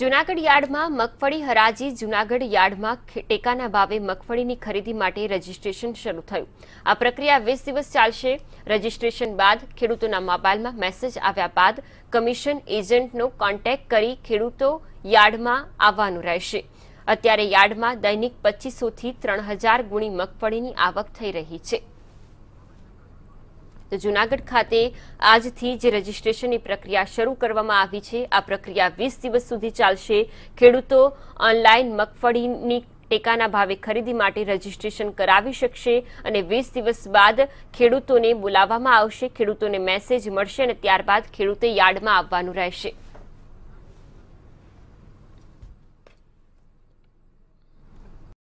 જુનાગઢ યાર્ડમાં મગફળી હરાજી જુનાગઢ યાર્ડમાં ટેકાના ભાવે મગફળીની ખરીદી માટે રજીસ્ટ્રેશન શરૂ થયું આ પ્રક્રિયા વીસ દિવસ ચાલશે રજીસ્ટ્રેશન બાદ ખેડૂતોના મોબાઈલમાં મેસેજ આવ્યા બાદ કમિશન એજન્ટનો કોન્ટેક્ટ કરી ખેડૂતો યાર્ડમાં આવવાનું રહેશે અત્યારે યાર્ડમાં દૈનિક પચીસોથી ત્રણ હજાર ગુણી મગફળીની આવક થઈ રહી છે તો જૂનાગઢ ખાતે આજથી જે રજીસ્ટ્રેશનની પ્રક્રિયા શરૂ કરવામાં આવી છે આ પ્રક્રિયા વીસ દિવસ સુધી ચાલશે ખેડૂતો ઓનલાઈન મગફળીની ટેકાના ભાવે ખરીદી માટે રજીસ્ટ્રેશન કરાવી શકશે અને વીસ દિવસ બાદ ખેડૂતોને બોલાવવામાં આવશે ખેડૂતોને મેસેજ મળશે અને ત્યારબાદ ખેડૂતે યાર્ડમાં આવવાનું રહેશે